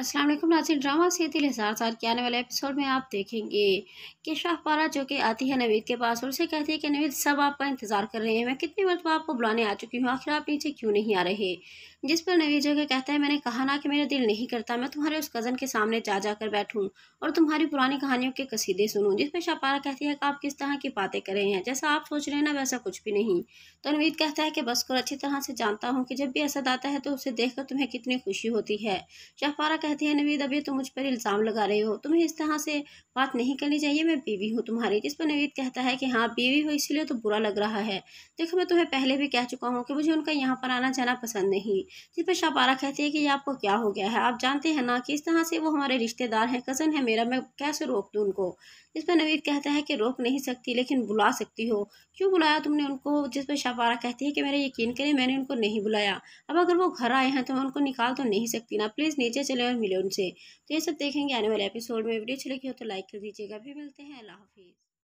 Aslam Nasir drama से दिल हज़ार साल के आने वाले एपिसोड में आप देखेंगे कि शाहपारा जो कि आती है नवीद के पास और उसे कहती है कि नवीद सब आपका इंतज़ार कर रहे हैं मैं कितनी मरतबा तो आपको बुलाने आ चुकी हूँ आखिर आप नीचे क्यों नहीं आ रहे जिस पर नवीद कि कहता है मैंने कहा ना कि मेरा दिल नहीं करता मैं तुम्हारे उस कज़न के सामने जा जाकर बैठूँ और तुम्हारी पुरानी कहानियों के कसीदे सुनूँ पर शाहपारा कहती है कि आप किस तरह की बातें कर रहे हैं जैसा आप सोच रहे हैं ना वैसा कुछ भी नहीं तो नवीद कहता है कि बस को अच्छी तरह से जानता हूँ कि जब भी असद आता है तो उसे कर तुम्हें कितनी खुशी होती है शाहपारा कहते हैं नवीद अभी तुम मुझ पर इल्ज़ाम लगा रहे हो तुम्हें इस तरह से बात नहीं करनी चाहिए मैं बीवी हूँ तुम्हारी जिस पर नवीद कहता है कि हाँ बीवी हो इसलिए तो बुरा लग रहा है देखो मैं तुम्हें पहले भी कह चुका हूँ कि मुझे उनका यहाँ पर आना जाना पसंद नहीं जिस पर शापारा कहती है कि ये आपको क्या हो गया है आप जानते हैं ना कि इस तरह से वो हमारे रिश्तेदार हैं कज़न है मेरा मैं कैसे रोक दूँ उनको जिस पर नवीद कहता है कि रोक नहीं सकती लेकिन बुला सकती हो क्यों बुलाया तुमने उनको जिस पर शापारा कहती है कि मेरा यकीन करें मैंने उनको नहीं बुलाया अब अगर वो घर आए हैं तो मैं उनको निकाल तो नहीं सकती ना प्लीज़ नीचे चले और मिले उनसे तो ये सब देखेंगे आने वाले एपिसोड में वीडियो अच्छी लगी हो तो लाइक कर दीजिएगा फिर मिलते हैं अल्लाह हाफिज़